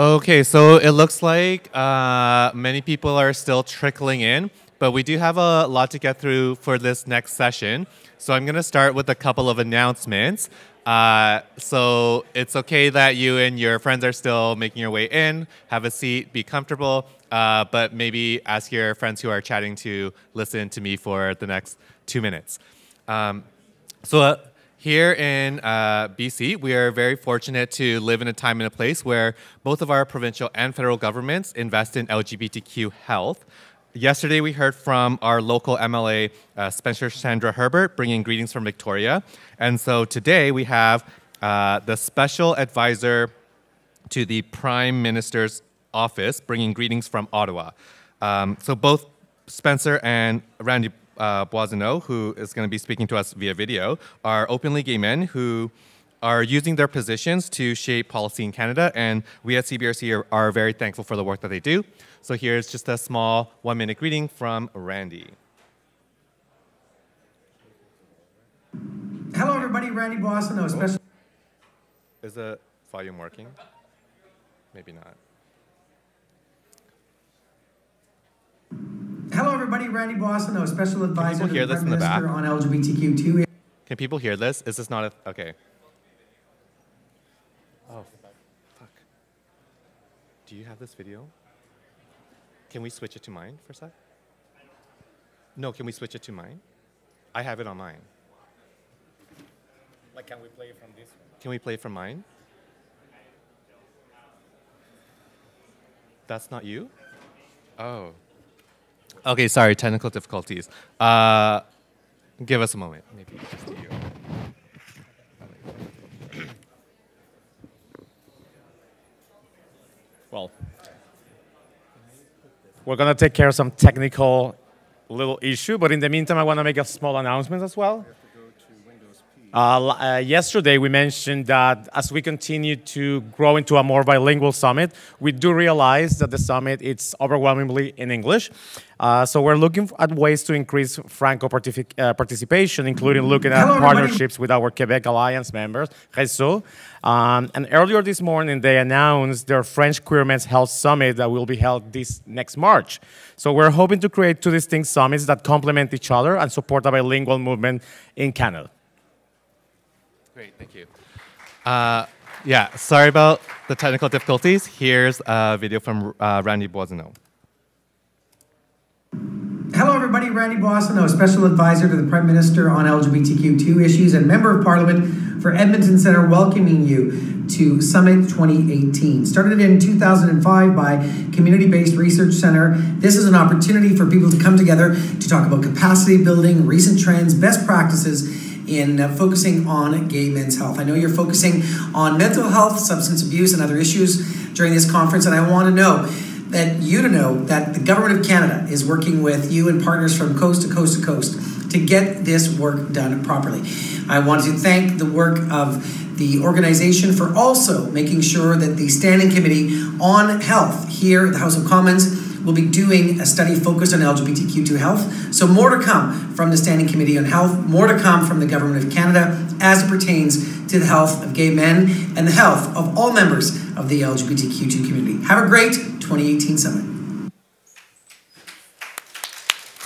Okay, so it looks like uh, many people are still trickling in, but we do have a lot to get through for this next session. So I'm going to start with a couple of announcements. Uh, so it's okay that you and your friends are still making your way in. Have a seat, be comfortable, uh, but maybe ask your friends who are chatting to listen to me for the next two minutes. Um, so uh, here in uh, BC, we are very fortunate to live in a time and a place where both of our provincial and federal governments invest in LGBTQ health. Yesterday, we heard from our local MLA, uh, Spencer Chandra Herbert, bringing greetings from Victoria. And so today, we have uh, the special advisor to the Prime Minister's office bringing greetings from Ottawa. Um, so both Spencer and Randy uh, Boisineau, who is going to be speaking to us via video, are openly gay men who are using their positions to shape policy in Canada, and we at CBRC are, are very thankful for the work that they do. So here's just a small one-minute greeting from Randy. Hello, everybody. Randy Bossineau, special. Is the volume working? Maybe not. Hello, everybody. Randy Bossino, special advisor to the Prime Minister the on LGBTQ2. Can people hear this? Is this not a okay? Oh, fuck. Do you have this video? Can we switch it to mine for a sec? No, can we switch it to mine? I have it on mine. Like, can we play it from this one? Can we play it from mine? That's not you? Oh. Okay, sorry, technical difficulties. Uh, give us a moment. Maybe just you. Well, we're going to take care of some technical little issue, but in the meantime, I want to make a small announcement as well. Uh, uh, yesterday, we mentioned that as we continue to grow into a more bilingual summit, we do realize that the summit it's overwhelmingly in English. Uh, so we're looking at ways to increase Franco uh, participation, including looking at Hello, partnerships everybody. with our Quebec Alliance members, Jesus. Um, and earlier this morning, they announced their French Queer Men's Health Summit that will be held this next March. So we're hoping to create two distinct summits that complement each other and support a bilingual movement in Canada. Great, thank you. Uh, yeah, sorry about the technical difficulties. Here's a video from uh, Randy Boisano. Hello, everybody. Randy Boisano, Special Advisor to the Prime Minister on LGBTQ2 issues and Member of Parliament for Edmonton Centre, welcoming you to Summit 2018. Started in 2005 by Community Based Research Centre, this is an opportunity for people to come together to talk about capacity building, recent trends, best practices in uh, focusing on gay men's health. I know you're focusing on mental health, substance abuse, and other issues during this conference, and I want to know that you to know that the government of Canada is working with you and partners from coast to coast to coast to get this work done properly. I want to thank the work of the organization for also making sure that the standing committee on health here at the House of Commons will be doing a study focused on LGBTQ2 health. So, more to come from the Standing Committee on Health, more to come from the Government of Canada as it pertains to the health of gay men and the health of all members of the LGBTQ2 community. Have a great 2018 summit.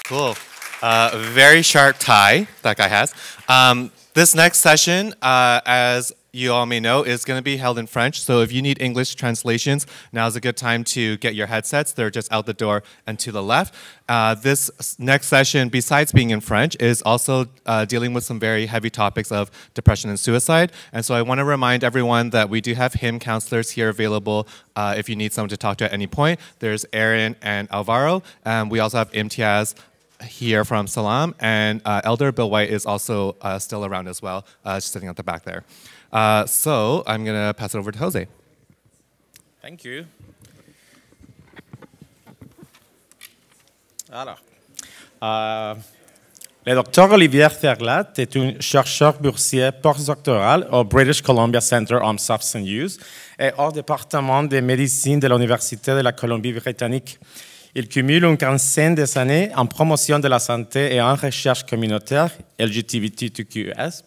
Cool. Uh, very sharp tie that guy has. Um, this next session, uh, as you all may know, is going to be held in French. So if you need English translations, now's a good time to get your headsets. They're just out the door and to the left. Uh, this next session, besides being in French, is also uh, dealing with some very heavy topics of depression and suicide. And so I want to remind everyone that we do have HIM counselors here available uh, if you need someone to talk to at any point. There's Aaron and Alvaro. and we also have Imtiaz here from Salam, and uh, Elder Bill White is also uh, still around as well, uh, sitting at the back there. Uh, so I'm going to pass it over to Jose. Thank you. Alors, euh, le docteur Olivier Ferlat est un chercheur boursier postdoctoral au British Columbia Center on Substance Use et au département de médecine de l'Université de la Colombie-Britannique. Il cumule une quinzaine d'années en promotion de la santé et en recherche communautaire LGBTQS+.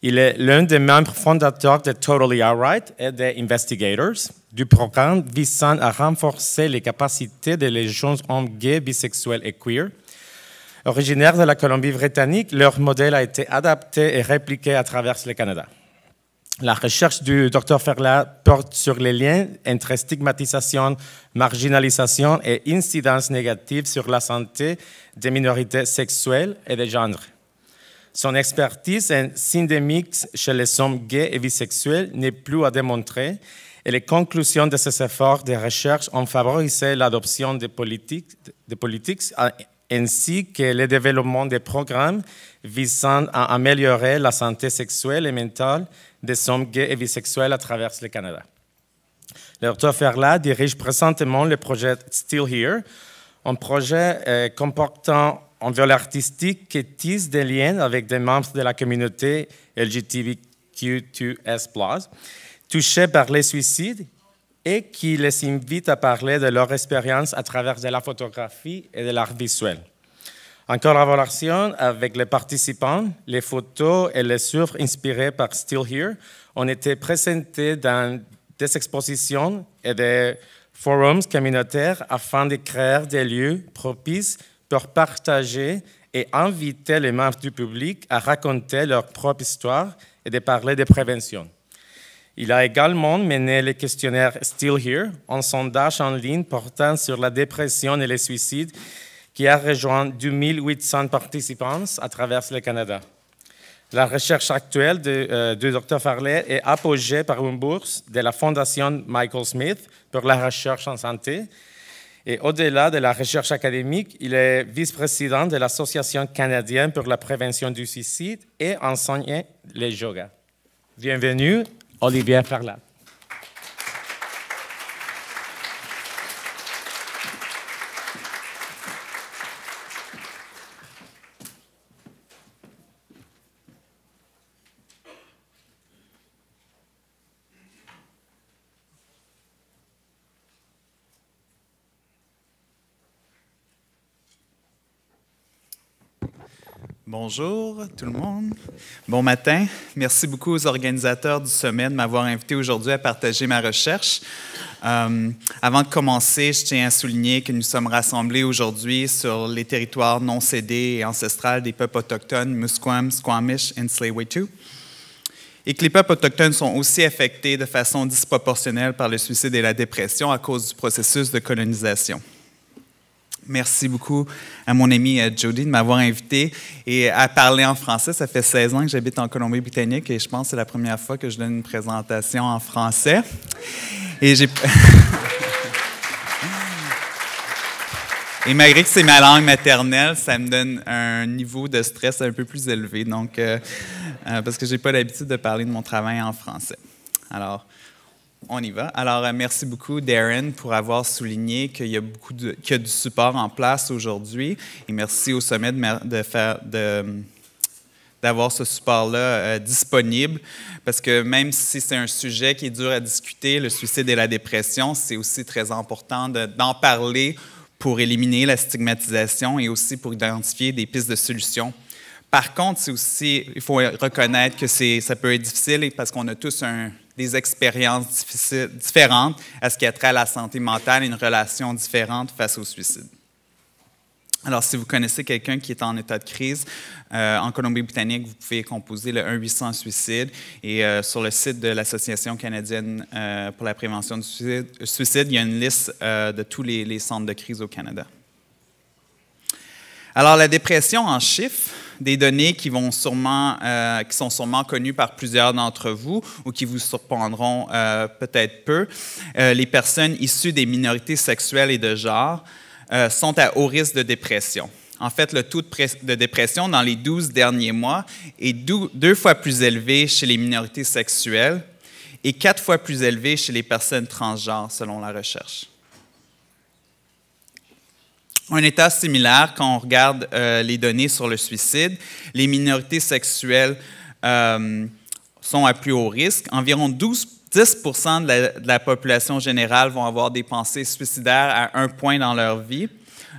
Il est l'un des membres fondateurs de Totally Alright et des Investigators, du programme visant à renforcer les capacités des jeunes hommes gays, bisexuels et queer. Originaire de la Colombie-Britannique, leur modèle a été adapté et répliqué à travers le Canada. La recherche du Dr Ferla porte sur les liens entre stigmatisation, marginalisation et incidence négative sur la santé des minorités sexuelles et des genres. Son expertise en syndémique chez les hommes gays et bisexuels n'est plus à démontrer et les conclusions de ses efforts de recherche ont favorisé l'adoption des politiques, politiques ainsi que le développement des programmes visant à améliorer la santé sexuelle et mentale des hommes gays et bisexuels à travers le Canada. L'auteur Ferla dirige présentement le projet Still Here, un projet euh, comportant viol artistique qui tisse des liens avec des membres de la communauté LGTBQ2S+, touchés par les suicides et qui les invite à parler de leur expérience à travers de la photographie et de l'art visuel. En collaboration avec les participants, les photos et les œuvres inspirées par Still Here ont été présentées dans des expositions et des forums communautaires afin de créer des lieux propices pour partager et inviter les membres du public à raconter leur propre histoire et de parler de prévention. Il a également mené le questionnaire Still Here, un sondage en ligne portant sur la dépression et les suicides qui a rejoint 2800 participants à travers le Canada. La recherche actuelle du euh, Dr Farley est apogée par une bourse de la Fondation Michael Smith pour la recherche en santé et au-delà de la recherche académique, il est vice-président de l'Association canadienne pour la prévention du suicide et enseigne les yoga. Bienvenue, Olivier Parlat. Bonjour tout le monde. Bon matin. Merci beaucoup aux organisateurs du sommet de m'avoir invité aujourd'hui à partager ma recherche. Euh, avant de commencer, je tiens à souligner que nous sommes rassemblés aujourd'hui sur les territoires non cédés et ancestrales des peuples autochtones Musquam, Squamish et tsleil et que les peuples autochtones sont aussi affectés de façon disproportionnelle par le suicide et la dépression à cause du processus de colonisation. Merci beaucoup à mon ami euh, Jody de m'avoir invité et à parler en français. Ça fait 16 ans que j'habite en Colombie-Britannique et je pense que c'est la première fois que je donne une présentation en français. Et j'ai. Et malgré que c'est ma langue maternelle, ça me donne un niveau de stress un peu plus élevé, donc euh, euh, parce que j'ai pas l'habitude de parler de mon travail en français. Alors, on y va. Alors, euh, merci beaucoup, Darren, pour avoir souligné qu'il y a beaucoup qu'il y a du support en place aujourd'hui. Et merci au sommet de, faire de d'avoir ce support-là euh, disponible, parce que même si c'est un sujet qui est dur à discuter, le suicide et la dépression, c'est aussi très important d'en parler pour éliminer la stigmatisation et aussi pour identifier des pistes de solutions. Par contre, c'est aussi, il faut reconnaître que c'est, ça peut être difficile parce qu'on a tous un des expériences différentes à ce qui a trait à la santé mentale et une relation différente face au suicide. Alors, si vous connaissez quelqu'un qui est en état de crise euh, en Colombie-Britannique, vous pouvez composer le 1-800-SUICIDE. Et euh, sur le site de l'Association canadienne euh, pour la prévention du suicide, il y a une liste de tous les centres de crise au Canada. Alors, la dépression en chiffres, des données qui, vont sûrement, euh, qui sont sûrement connues par plusieurs d'entre vous ou qui vous surprendront euh, peut-être peu, euh, les personnes issues des minorités sexuelles et de genre sont à haut risque de dépression. En fait, le taux de, de dépression dans les 12 derniers mois est deux fois plus élevé chez les minorités sexuelles et quatre fois plus élevé chez les personnes transgenres, selon la recherche un état similaire quand on regarde euh, les données sur le suicide. Les minorités sexuelles euh, sont à plus haut risque. Environ 12, 10 de la, population générale vont avoir des pensées suicidaires à un point dans leur vie.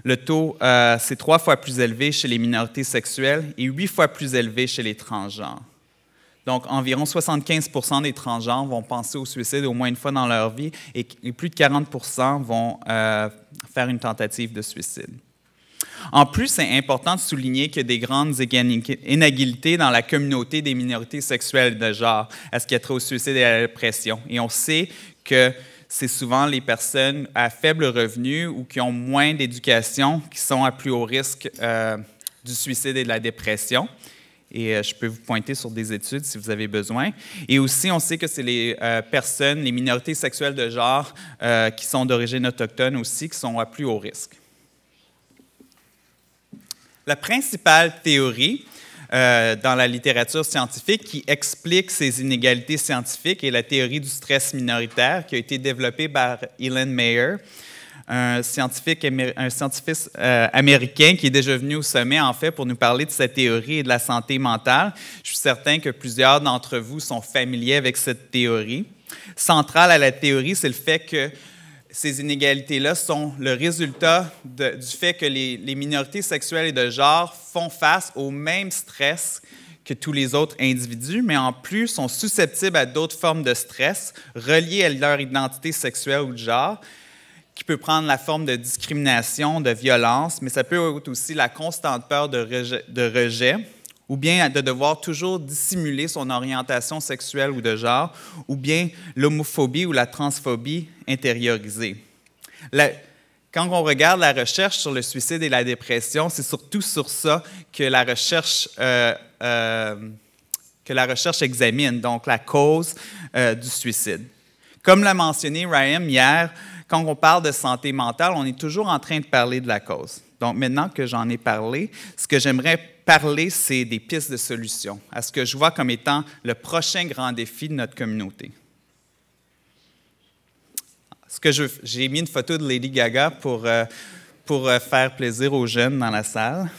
Le taux, euh, c'est trois fois plus élevé chez les minorités sexuelles et huit fois plus élevé chez les transgenres. Donc, environ 75 des transgenres vont penser au suicide au moins une fois dans leur vie et plus de 40 vont euh, faire une tentative de suicide. En plus, c'est important de souligner qu'il y a des grandes inégalités dans la communauté des minorités sexuelles de genre à ce qui a trait au suicide et à la dépression. Et on sait que c'est souvent les personnes à faible revenu ou qui ont moins d'éducation qui sont à plus haut risque euh, du suicide et de la dépression. Et euh, je peux vous pointer sur des études si vous avez besoin. Et aussi, on sait que c'est les euh, personnes, les minorités sexuelles de genre euh, qui sont d'origine autochtone aussi, qui sont à plus haut risque. La principale théorie dans la littérature scientifique qui explique ces inégalités scientifiques est la théorie du stress minoritaire qui a été développée par Ellen Mayer un scientifique, un scientifique euh, américain qui est déjà venu au sommet, en fait, pour nous parler de sa théorie et de la santé mentale. Je suis certain que plusieurs d'entre vous sont familiers avec cette théorie. Centrale à la théorie, c'est le fait que ces inégalités-là sont le résultat du fait que les, les minorités sexuelles et de genre font face au même stress que tous les autres individus, mais en plus sont susceptibles à d'autres formes de stress reliées à leur identité sexuelle ou de genre, qui peut prendre la forme de discrimination, de violence, mais ça peut être aussi la constante peur de rejet, de rejet ou bien de devoir toujours dissimuler son orientation sexuelle ou de genre, ou bien l'homophobie ou la transphobie intériorisée. quand on regarde la recherche sur le suicide et la dépression, c'est surtout sur ça que la recherche, euh, euh, que la recherche examine, donc la cause euh, du suicide. Comme l'a mentionné Ryan hier, quand on parle de santé mentale, on est toujours en train de parler de la cause. Donc maintenant que j'en ai parlé, ce que j'aimerais parler, c'est des pistes de solutions à ce que je vois comme étant le prochain grand défi de notre communauté. Ce que j'ai mis une photo de Lady Gaga pour, euh, pour euh, faire plaisir aux jeunes dans la salle.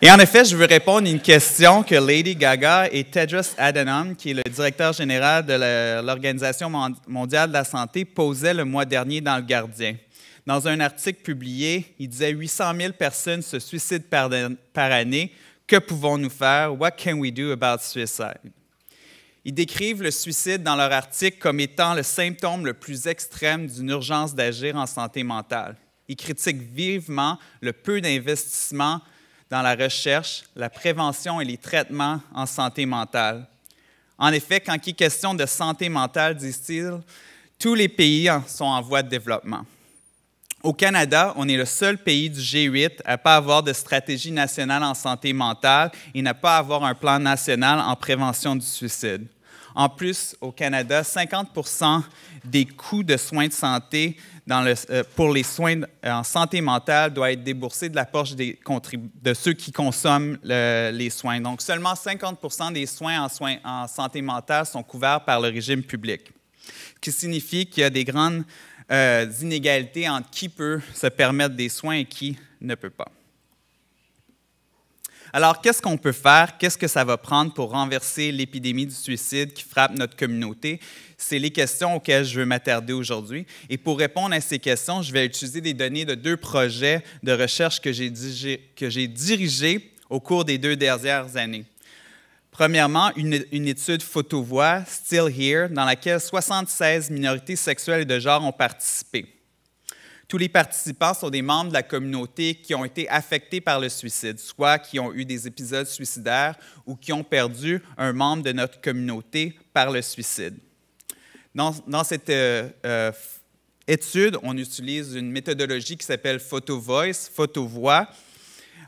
Et en effet, je veux répondre à une question que Lady Gaga et Tedros Adhanom, qui est le directeur général de l'Organisation mondiale de la santé, posaient le mois dernier dans Le Gardien. Dans un article publié, il disait 800 000 personnes se suicident par, par année. Que pouvons-nous faire? What can we do about suicide? Ils décrivent le suicide dans leur article comme étant le symptôme le plus extrême d'une urgence d'agir en santé mentale. Ils critiquent vivement le peu d'investissement dans la recherche, la prévention et les traitements en santé mentale. En effet, quand il est question de santé mentale, disent-ils, tous les pays sont en voie de développement. Au Canada, on est le seul pays du G8 à ne pas avoir de stratégie nationale en santé mentale et ne pas avoir un plan national en prévention du suicide. En plus, au Canada, 50 des coûts de soins de santé euh, pour les soins euh, en santé mentale doivent être déboursés de la poche de ceux qui consomment les soins. Donc, seulement 50 des soins en, santé mentale sont couverts par le régime public, ce qui signifie qu'il y a des grandes euh, inégalités entre qui peut se permettre des soins et qui ne peut pas. Alors, qu'est-ce qu'on peut faire? Qu'est-ce que ça va prendre pour renverser l'épidémie du suicide qui frappe notre communauté? C'est les questions auxquelles je veux m'attarder aujourd'hui. Et pour répondre à ces questions, je vais utiliser des données de deux projets de recherche que j'ai dirigés au cours des deux dernières années. Premièrement, une, étude photovoie, Still Here, dans laquelle 76 minorités sexuelles et de genre ont participé. Tous les participants sont des membres de la communauté qui ont été affectés par le suicide, soit qui ont eu des épisodes suicidaires ou qui ont perdu un membre de notre communauté par le suicide. Dans, cette euh, euh, étude, on utilise une méthodologie qui s'appelle Photo Voice, Photo Voix.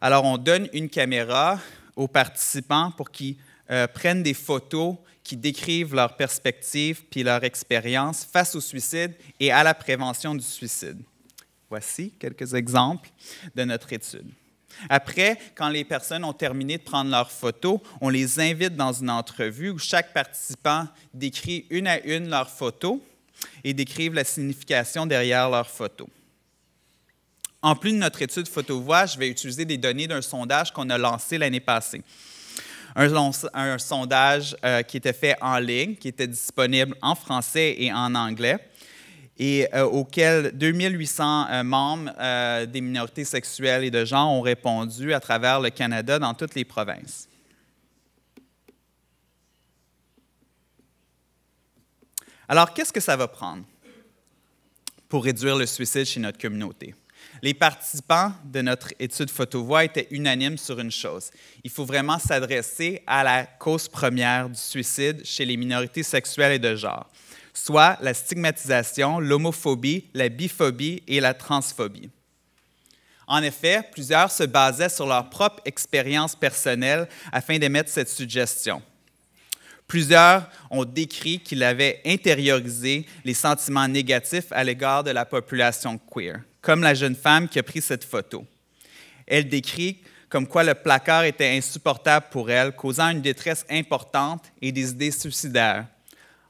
Alors, on donne une caméra aux participants pour qu'ils euh, prennent des photos qui décrivent leur perspective puis leur expérience face au suicide et à la prévention du suicide. Voici quelques exemples de notre étude. Après, quand les personnes ont terminé de prendre leurs photos, on les invite dans une entrevue où chaque participant décrit une à une leurs photos et décrivent la signification derrière leurs photos. En plus de notre étude photo-voix, je vais utiliser des données d'un sondage qu'on a lancé l'année passée. Un, sondage euh, qui était fait en ligne, qui était disponible en français et en anglais et euh, auxquels auquel 2800 euh, membres euh, des minorités sexuelles et de genre ont répondu à travers le Canada dans toutes les provinces. Alors, qu'est-ce que ça va prendre pour réduire le suicide chez notre communauté? Les participants de notre étude Photovoix étaient unanimes sur une chose. Il faut vraiment s'adresser à la cause première du suicide chez les minorités sexuelles et de genre soit la stigmatisation, l'homophobie, la biphobie et la transphobie. En effet, plusieurs se basaient sur leur propre expérience personnelle afin d'émettre cette suggestion. Plusieurs ont décrit qu'ils avaient intériorisé les sentiments négatifs à l'égard de la population queer, comme la jeune femme qui a pris cette photo. Elle décrit comme quoi le placard était insupportable pour elle, causant une détresse importante et des idées suicidaires.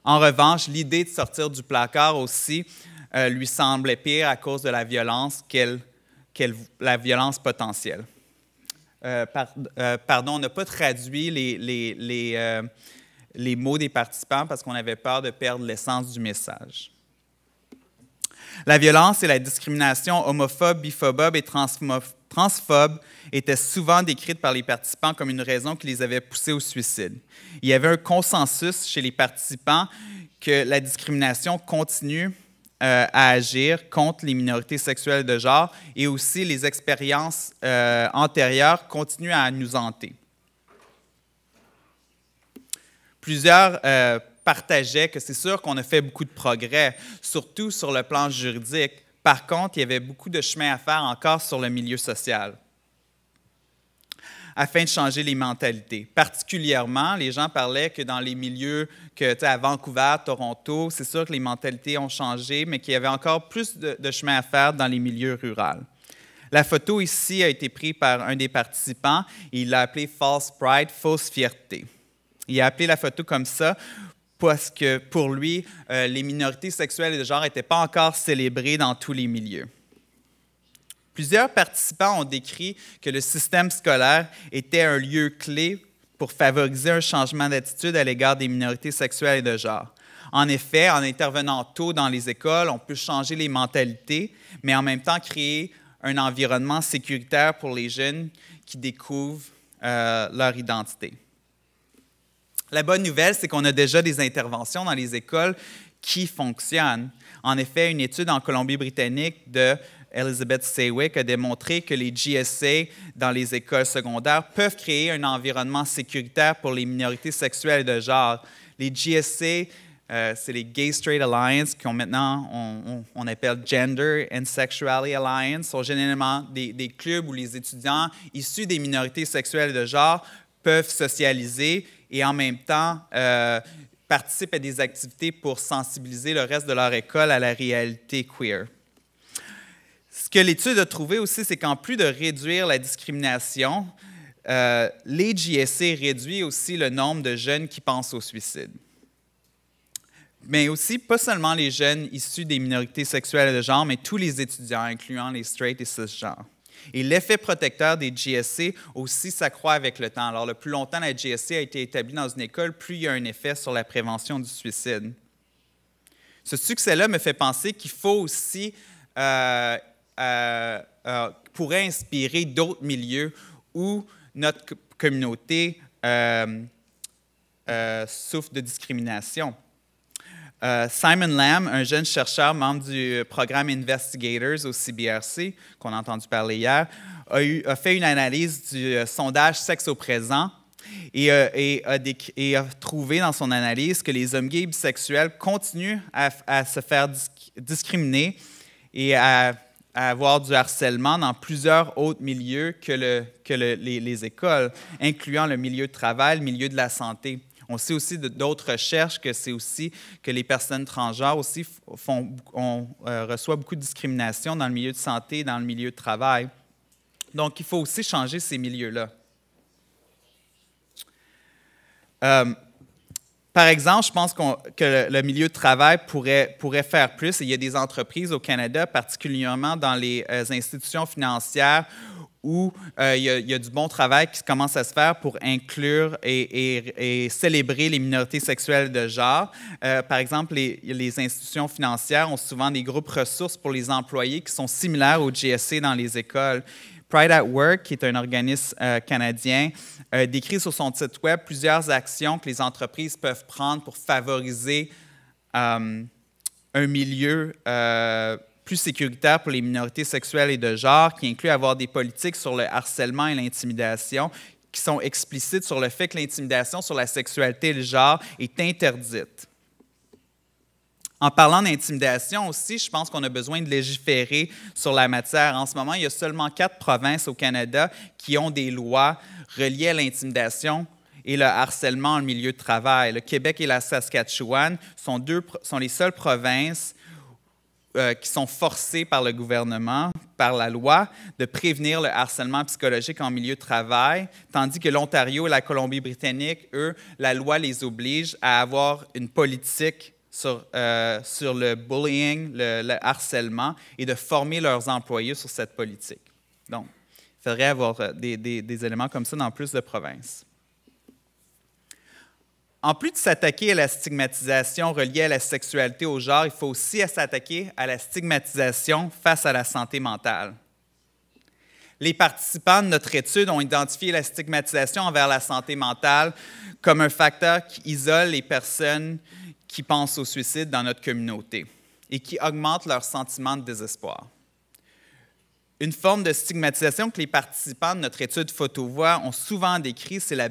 En revanche, l'idée de sortir du placard aussi euh, lui semblait pire à cause de la violence, qu'elle, la violence potentielle. Euh, euh, pardon, on n'a pas traduit les, mots des participants parce qu'on avait peur de perdre l'essence du message. La violence et la discrimination homophobe, biphobe et transphobe transphobes était souvent décrite par les participants comme une raison qui les avait poussés au suicide. Il y avait un consensus chez les participants que la discrimination continue euh, à agir contre les minorités sexuelles de genre et aussi les expériences euh, antérieures continuent à nous hanter. Plusieurs euh, partageaient que c'est sûr qu'on a fait beaucoup de progrès, surtout sur le plan juridique, par contre, il y avait beaucoup de chemin à faire encore sur le milieu social afin de changer les mentalités. Particulièrement, les gens parlaient que dans les milieux que, tu à Vancouver, Toronto, c'est sûr que les mentalités ont changé, mais qu'il y avait encore plus de, chemin à faire dans les milieux ruraux. La photo ici a été prise par un des participants. Il l'a appelée False Pride, fausse fierté. Il a appelé la photo comme ça parce que pour lui, euh, les minorités sexuelles et de genre n'étaient pas encore célébrées dans tous les milieux. Plusieurs participants ont décrit que le système scolaire était un lieu clé pour favoriser un changement d'attitude à l'égard des minorités sexuelles et de genre. En effet, en intervenant tôt dans les écoles, on peut changer les mentalités, mais en même temps créer un environnement sécuritaire pour les jeunes qui découvrent euh, leur identité. La bonne nouvelle, c'est qu'on a déjà des interventions dans les écoles qui fonctionnent. En effet, une étude en Colombie-Britannique de Elizabeth Saywick a démontré que les GSA dans les écoles secondaires peuvent créer un environnement sécuritaire pour les minorités sexuelles de genre. Les GSA, euh, c'est les Gay Straight Alliance, qui ont maintenant on, appelle Gender and Sexuality Alliance, sont généralement des, des clubs où les étudiants issus des minorités sexuelles de genre peuvent socialiser et en même temps euh, participent à des activités pour sensibiliser le reste de leur école à la réalité queer. Ce que l'étude a trouvé aussi, c'est qu'en plus de réduire la discrimination, euh, les JSC réduisent aussi le nombre de jeunes qui pensent au suicide. Mais aussi, pas seulement les jeunes issus des minorités sexuelles et de genre, mais tous les étudiants, incluant les straight et cisgenres. Et l'effet protecteur des GSC aussi s'accroît avec le temps. Alors, le plus longtemps la GSC a été établie dans une école, plus il y a un effet sur la prévention du suicide. Ce succès-là me fait penser qu'il faut aussi, euh, euh, euh pourrait inspirer d'autres milieux où notre communauté euh, souffre de discrimination. Euh, Simon Lamb, un jeune chercheur, membre du programme Investigators au CBRC, qu'on a entendu parler hier, a, fait une analyse du euh, sondage Sexe au présent euh, et, a trouvé dans son analyse que les hommes gays sexuels continuent à, se faire discriminer et à, avoir du harcèlement dans plusieurs autres milieux que, les, les écoles, incluant le milieu de travail, le milieu de la santé. On sait aussi d'autres recherches que c'est aussi que les personnes transgenres aussi font, on, euh, beaucoup de discrimination dans le milieu de santé, dans le milieu de travail. Donc, il faut aussi changer ces milieux-là. Euh, par exemple, je pense que le milieu de travail pourrait, faire plus. il y a des entreprises au Canada, particulièrement dans les euh, institutions financières, où euh, il, y a, du bon travail qui commence à se faire pour inclure et, célébrer les minorités sexuelles de genre. Euh, par exemple, les, les, institutions financières ont souvent des groupes ressources pour les employés qui sont similaires au GSC dans les écoles. Pride at Work, qui est un organisme euh, canadien, euh, décrit sur son site web plusieurs actions que les entreprises peuvent prendre pour favoriser euh, un milieu plus sécuritaire pour les minorités sexuelles et de genre, qui inclut avoir des politiques sur le harcèlement et l'intimidation, qui sont explicites sur le fait que l'intimidation sur la sexualité et le genre est interdite. En parlant d'intimidation aussi, je pense qu'on a besoin de légiférer sur la matière. En ce moment, il y a seulement quatre provinces au Canada qui ont des lois reliées à l'intimidation et le harcèlement en milieu de travail. Le Québec et la Saskatchewan sont, deux, sont les seules provinces euh, qui sont forcées par le gouvernement, par la loi, de prévenir le harcèlement psychologique en milieu de travail, tandis que l'Ontario et la Colombie-Britannique, eux, la loi les oblige à avoir une politique sur, euh, sur le bullying, le, harcèlement, et de former leurs employés sur cette politique. Donc, il faudrait avoir euh, des, des éléments comme ça dans plus de provinces. En plus de s'attaquer à la stigmatisation reliée à la sexualité au genre, il faut aussi s'attaquer à la stigmatisation face à la santé mentale. Les participants de notre étude ont identifié la stigmatisation envers la santé mentale comme un facteur qui isole les personnes qui pensent au suicide dans notre communauté et qui augmentent leur sentiment de désespoir. Une forme de stigmatisation que les participants de notre étude photo ont souvent décrit, c'est la,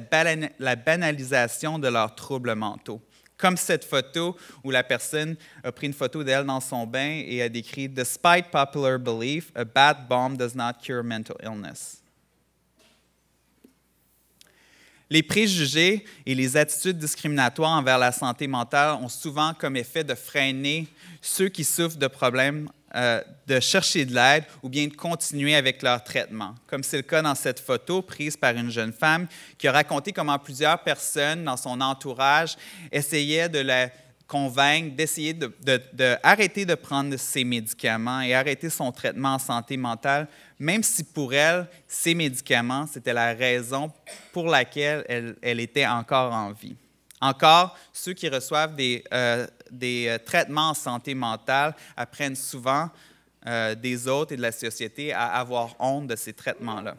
la, banalisation de leurs troubles mentaux. Comme cette photo où la personne a pris une photo d'elle dans son bain et a décrit Despite popular belief, a bad bomb does not cure mental illness. Les préjugés et les attitudes discriminatoires envers la santé mentale ont souvent comme effet de freiner ceux qui souffrent de problèmes euh, de chercher de l'aide ou bien de continuer avec leur traitement, comme c'est le cas dans cette photo prise par une jeune femme qui a raconté comment plusieurs personnes dans son entourage essayaient de la convaincre d'essayer d'arrêter de, de prendre ses médicaments et arrêter son traitement en santé mentale même si pour elle, ces médicaments, c'était la raison pour laquelle elle, était encore en vie. Encore, ceux qui reçoivent des, euh, des euh, traitements en santé mentale apprennent souvent euh, des autres et de la société à avoir honte de ces traitements-là.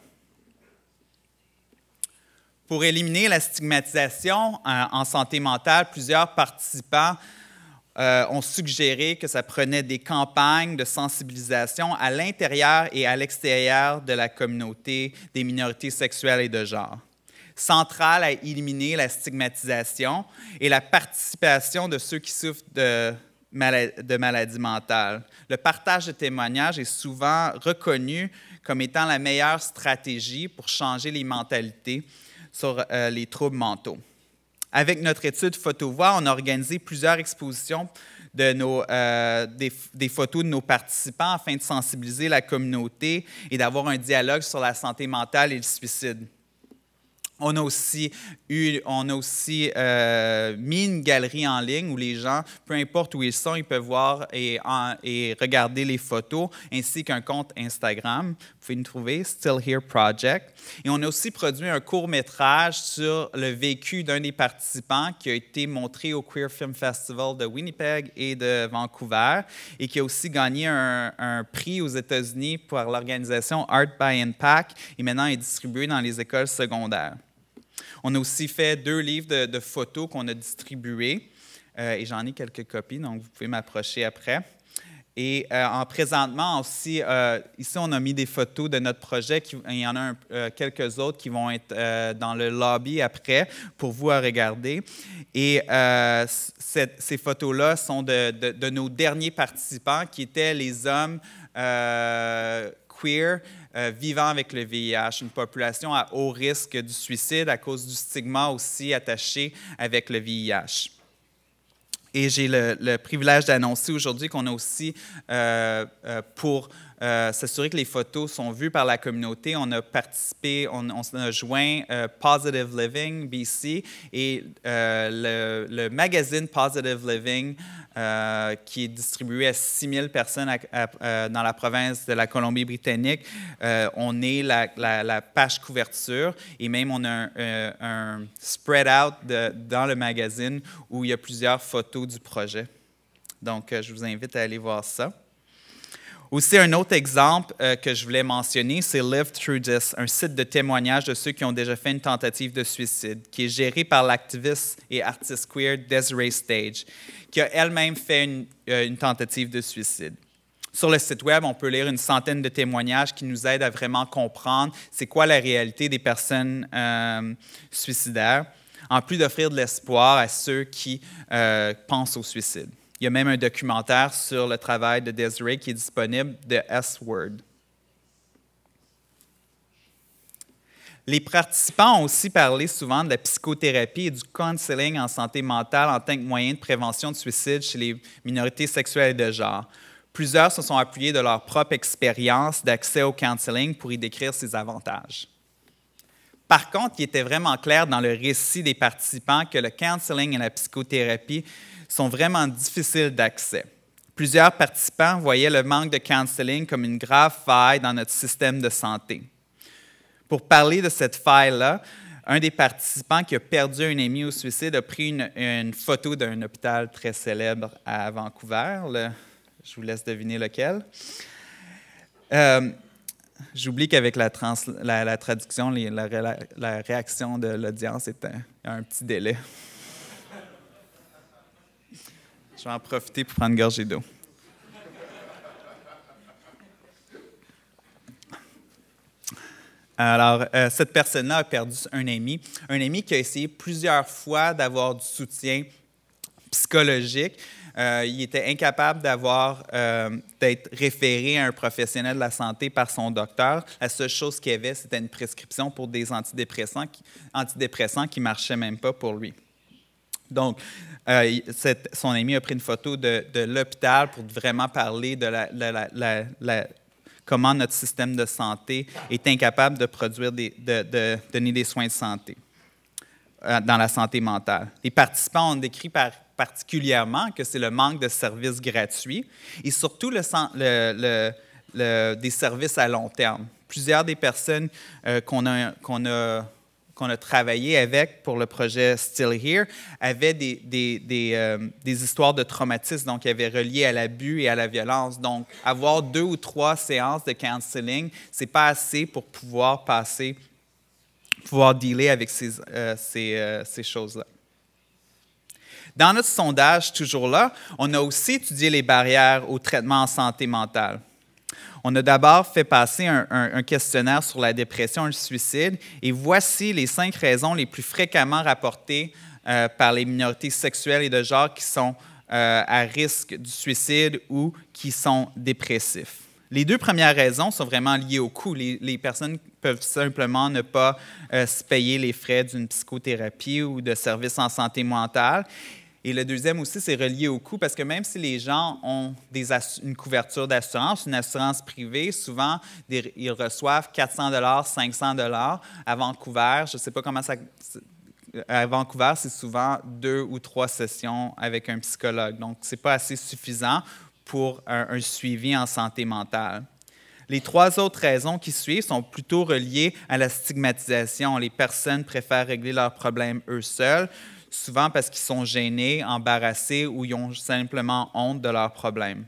Pour éliminer la stigmatisation en santé mentale, plusieurs participants euh, ont suggéré que ça prenait des campagnes de sensibilisation à l'intérieur et à l'extérieur de la communauté des minorités sexuelles et de genre, centrale à éliminer la stigmatisation et la participation de ceux qui souffrent de, maladies mentales. Le partage de témoignages est souvent reconnu comme étant la meilleure stratégie pour changer les mentalités sur euh, les troubles mentaux. Avec notre étude Photovoix, on a organisé plusieurs expositions de nos, euh, des, photos de nos participants afin de sensibiliser la communauté et d'avoir un dialogue sur la santé mentale et le suicide. On a aussi, euh, mis une galerie en ligne où les gens, peu importe où ils sont, ils peuvent voir et, et regarder les photos, ainsi qu'un compte Instagram. Vous pouvez nous trouver, Still Here Project. Et on a aussi produit un court métrage sur le vécu d'un des participants qui a été montré au Queer Film Festival de Winnipeg et de Vancouver et qui a aussi gagné un, prix aux États-Unis par l'organisation Art by Impact et maintenant est distribué dans les écoles secondaires. On a aussi fait deux livres de, photos qu'on a distribués euh, et j'en ai quelques copies, donc vous pouvez m'approcher après. Et euh, en présentement aussi, euh, ici, on a mis des photos de notre projet. il y en a euh, quelques autres qui vont être dans le lobby après pour vous à regarder. Et ces photos-là sont de, de, nos derniers participants qui étaient les hommes queer vivant avec le VIH, une population à haut risque du suicide à cause du stigma aussi attaché avec le VIH. Et j'ai le, privilège d'annoncer aujourd'hui qu'on a aussi, euh, euh, pour euh, s'assurer que les photos sont vues par la communauté. On a participé, on, a joint euh, Positive Living BC et euh, le, magazine Positive Living qui est distribué à 6000 personnes dans la province de la Colombie-Britannique. on est la, page couverture et même on a un, spread out dans le magazine où il y a plusieurs photos du projet. Donc, je vous invite à aller voir ça. Aussi, un autre exemple euh, que je voulais mentionner, c'est Live Through This, un site de témoignages de ceux qui ont déjà fait une tentative de suicide, qui est géré par l'activiste et artiste queer Desiree Stage, qui a elle-même fait euh, une, tentative de suicide. Sur le site web, on peut lire une centaine de témoignages qui nous aident à vraiment comprendre c'est quoi la réalité des personnes euh, suicidaires, en plus d'offrir de l'espoir à ceux qui pensent au suicide. Il y a même un documentaire sur le travail de Desiree qui est disponible de S-Word. Les participants ont aussi parlé souvent de la psychothérapie et du counseling en santé mentale en tant que moyen de prévention de suicide chez les minorités sexuelles de genre. Plusieurs se sont appuyés de leur propre expérience d'accès au counseling pour y décrire ses avantages. Par contre, il était vraiment clair dans le récit des participants que le counseling et la psychothérapie sont vraiment difficiles d'accès. Plusieurs participants voyaient le manque de counseling comme une grave faille dans notre système de santé. Pour parler de cette faille-là, un des participants qui a perdu un ami au suicide a pris une, photo d'un hôpital très célèbre à Vancouver. je vous laisse deviner lequel. Euh, j'oublie qu'avec la, traduction, la, réaction de l'audience est un petit délai. Je vais en profiter pour prendre une gorgée d'eau. Alors, euh, cette personne-là a perdu un ami, un ami qui a essayé plusieurs fois d'avoir du soutien psychologique. Euh, il était incapable d'avoir, euh, d'être référé à un professionnel de la santé par son docteur. La seule chose qu'il avait, c'était une prescription pour des antidépressants qui, antidépressants qui marchaient même pas pour lui. Donc, euh, son ami a pris une photo de, l'hôpital pour vraiment parler de la, comment notre système de santé est incapable de produire des, de, donner des soins de santé euh, dans la santé mentale. Les participants ont décrit particulièrement que c'est le manque de services gratuits et surtout le, des services à long terme. Plusieurs des personnes euh, qu'on a, a qu'on a travaillé avec pour le projet Still Here avaient euh, des, histoires de traumatisme, donc avait relié à l'abus et à la violence. Donc, avoir deux ou trois séances de counseling, c'est pas assez pour pouvoir passer, pouvoir dealer avec ces, euh, euh, ces choses-là. Dans notre sondage, toujours là, on a aussi étudié les barrières au traitement en santé mentale. On a d'abord fait passer un, questionnaire sur la dépression et le suicide, et voici les cinq raisons les plus fréquemment rapportées euh, par les minorités sexuelles et de genre qui sont euh, à risque du suicide ou qui sont dépressifs. Les deux premières raisons sont vraiment liées au coût. Les, personnes peuvent simplement ne pas euh, se payer les frais d'une psychothérapie ou de services en santé mentale. Et le deuxième aussi, c'est relié au coût, parce que même si les gens ont des une couverture d'assurance, une assurance privée, souvent, ils reçoivent 400 500 à Vancouver. Je ne sais pas comment ça... Euh, à Vancouver, c'est souvent deux ou trois sessions avec un psychologue. Donc, ce n'est pas assez suffisant pour un, un suivi en santé mentale. Les trois autres raisons qui suivent sont plutôt reliées à la stigmatisation. Les personnes préfèrent régler leurs problèmes eux seuls souvent parce qu'ils sont gênés, embarrassés ou ils ont simplement honte de leurs problèmes.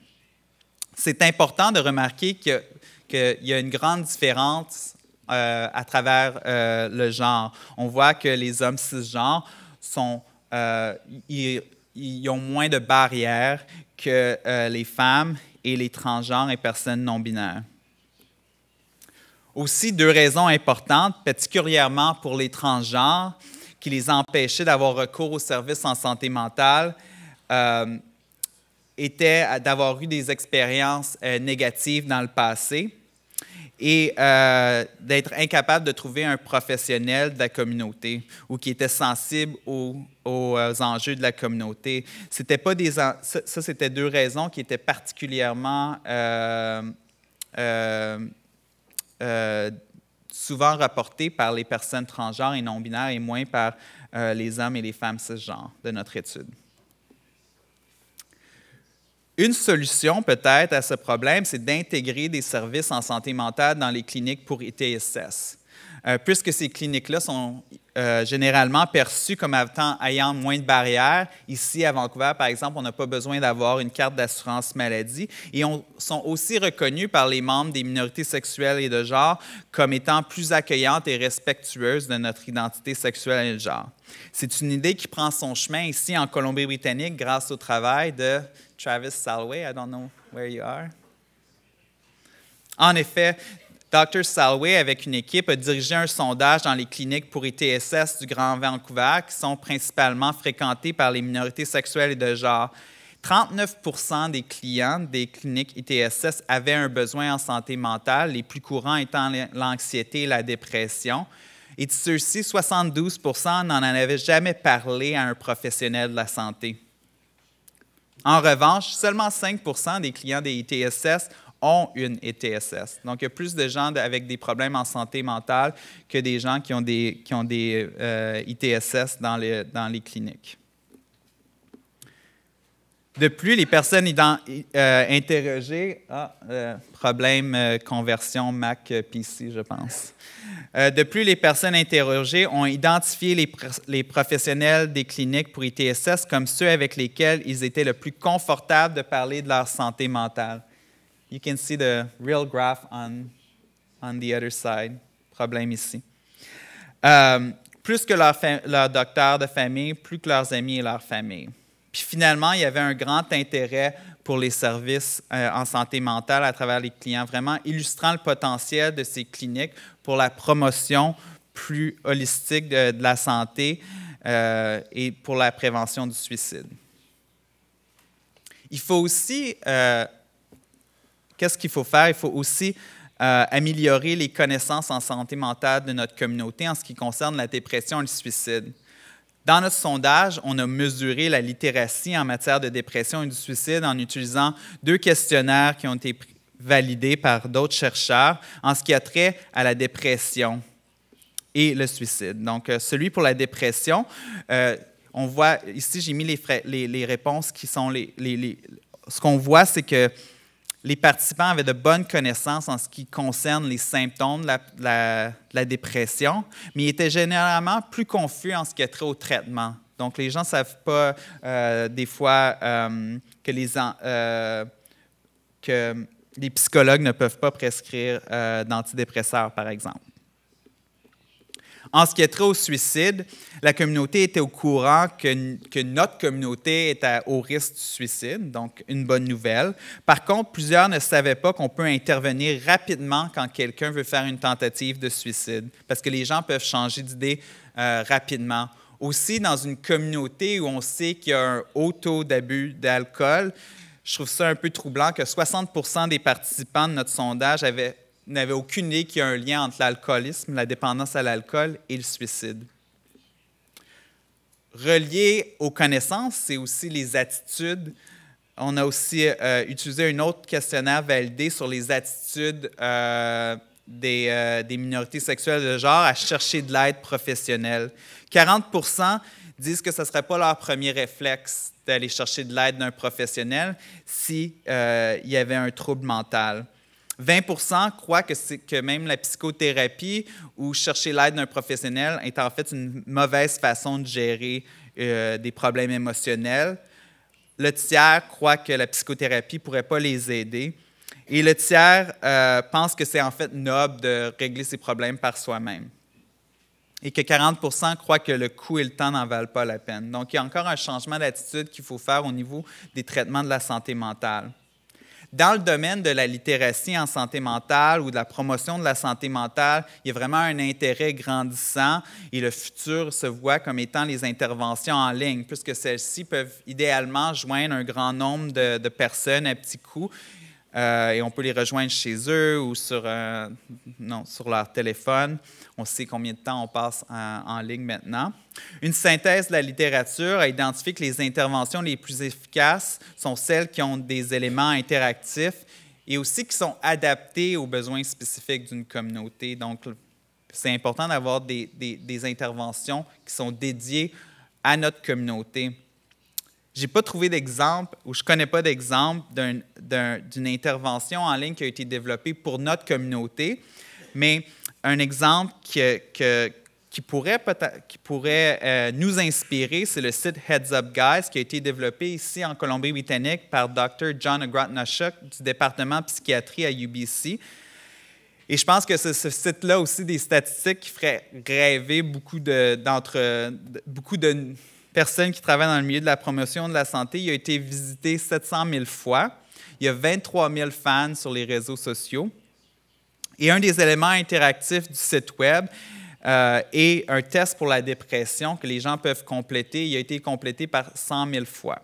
C'est important de remarquer qu'il y a une grande différence euh, à travers euh, le genre. On voit que les hommes cisgenres sont, euh, ont moins de barrières que les femmes et les transgenres et personnes non binaires. Aussi, deux raisons importantes, particulièrement pour les transgenres, qui les empêchait d'avoir recours aux services en santé mentale euh, était d'avoir eu des expériences euh, négatives dans le passé et euh, d'être incapable de trouver un professionnel de la communauté ou qui était sensible aux, aux enjeux de la communauté. C'était pas des ça, c'était deux raisons qui étaient particulièrement souvent rapportées par les personnes transgenres et non-binaires et moins par euh, les hommes et les femmes cisgenres de notre étude. Une solution peut-être à ce problème, c'est d'intégrer des services en santé mentale dans les cliniques pour ITSS. Euh, puisque ces cliniques-là sont euh, généralement perçu comme étant ayant moins de barrières. Ici, à Vancouver, par exemple, on n'a pas besoin d'avoir une carte d'assurance maladie. Et on sont aussi reconnus par les membres des minorités sexuelles et de genre comme étant plus accueillantes et respectueuses de notre identité sexuelle et de genre. C'est une idée qui prend son chemin ici en Colombie-Britannique grâce au travail de Travis Salway. I don't know where you are. En effet, Dr. Salway, avec une équipe, a dirigé un sondage dans les cliniques pour ITSS du Grand Vancouver, qui sont principalement fréquentées par les minorités sexuelles et de genre. 39 des clients des cliniques ITSS avaient un besoin en santé mentale, les plus courants étant l'anxiété et la dépression. Et de ceux-ci, 72 n'en avaient jamais parlé à un professionnel de la santé. En revanche, seulement 5 des clients des ITSS ont une ITSS. E Donc, il y a plus de gens avec des problèmes en santé mentale que des gens qui ont des, qui ont des ITSS euh, e dans les, cliniques. De plus, les personnes euh, interrogées, ah, euh, conversion Mac je pense. de plus, les personnes interrogées ont identifié les, les, professionnels des cliniques pour ITSS e comme ceux avec lesquels ils étaient le plus confortables de parler de leur santé mentale you can see the real graph on, on the other side. Problème ici. Euh, plus que leurs docteurs docteur de famille, plus que leurs amis et leurs familles. Puis finalement, il y avait un grand intérêt pour les services euh, en santé mentale à travers les clients, vraiment illustrant le potentiel de ces cliniques pour la promotion plus holistique de, la santé euh, et pour la prévention du suicide. Il faut aussi Qu'est-ce qu'il faut faire? Il faut aussi euh, améliorer les connaissances en santé mentale de notre communauté en ce qui concerne la dépression et le suicide. Dans notre sondage, on a mesuré la littératie en matière de dépression et du suicide en utilisant deux questionnaires qui ont été validés par d'autres chercheurs en ce qui a trait à la dépression et le suicide. Donc, euh, celui pour la dépression, euh, on voit ici, j'ai mis les, les, réponses qui sont les ce qu'on voit, c'est que les participants avaient de bonnes connaissances en ce qui concerne les symptômes de la, dépression, mais ils étaient généralement plus confus en ce qui a trait au traitement. Donc, les gens ne savent pas euh, des fois euh, euh, que, les, psychologues ne peuvent pas prescrire d'antidépresseurs, par exemple. En ce qui est trait au suicide, la communauté était au courant que, notre communauté était au risque du suicide, donc une bonne nouvelle. Par contre, plusieurs ne savaient pas qu'on peut intervenir rapidement quand quelqu'un veut faire une tentative de suicide, parce que les gens peuvent changer d'idée euh, rapidement. Aussi, dans une communauté où on sait qu'il y a un haut taux d'abus d'alcool, je trouve ça un peu troublant que 60 des participants de notre sondage avaient n'avait aucune idée qu'il y a un lien entre l'alcoolisme, la dépendance à l'alcool et le suicide. Relié aux connaissances, c'est aussi les attitudes. On a aussi euh, utilisé un autre questionnaire validé sur les attitudes euh, euh, des, minorités sexuelles de genre à chercher de l'aide professionnelle. 40 disent que ce ne serait pas leur premier réflexe d'aller chercher de l'aide d'un professionnel s'il si, y avait un trouble mental. 20 croient que, même la psychothérapie ou chercher l'aide d'un professionnel est en fait une mauvaise façon de gérer euh, des problèmes émotionnels. Le tiers croit que la psychothérapie ne pourrait pas les aider. Et le tiers euh, pense que c'est en fait noble de régler ses problèmes par soi-même. Et que 40 croient que le coût et le temps n'en valent pas la peine. Donc, il y a encore un changement d'attitude qu'il faut faire au niveau des traitements de la santé mentale. Dans le domaine de la littératie en santé mentale ou de la promotion de la santé mentale, il y a vraiment un intérêt grandissant et le futur se voit comme étant les interventions en ligne, puisque celles-ci peuvent idéalement joindre un grand nombre de, personnes à petits coups. Euh, et on peut les rejoindre chez eux ou euh, sur, leur téléphone. On sait combien de temps on passe en, ligne maintenant. Une synthèse de la littérature a identifié que les interventions les plus efficaces sont celles qui ont des éléments interactifs et aussi qui sont adaptées aux besoins spécifiques d'une communauté. Donc, c'est important d'avoir des interventions qui sont dédiées à notre communauté j'ai pas trouvé d'exemple ou je connais pas d'exemple d'une intervention en ligne qui a été développée pour notre communauté, mais un exemple qui pourrait, qui pourrait euh, nous inspirer, c'est le site Heads Up Guys qui a été développé ici en Colombie-Britannique par Dr. John Agratnashuk du département psychiatrie à UBC. Et je pense que ce, site-là aussi des statistiques qui feraient rêver beaucoup de, beaucoup de Personne qui travaillent dans le milieu de la promotion de la santé. Il a été visité 700 000 fois. Il y a 23 000 fans sur les réseaux sociaux. Et un des éléments interactifs du site Web euh, est un test pour la dépression que les gens peuvent compléter. Il a été complété par 100 000 fois.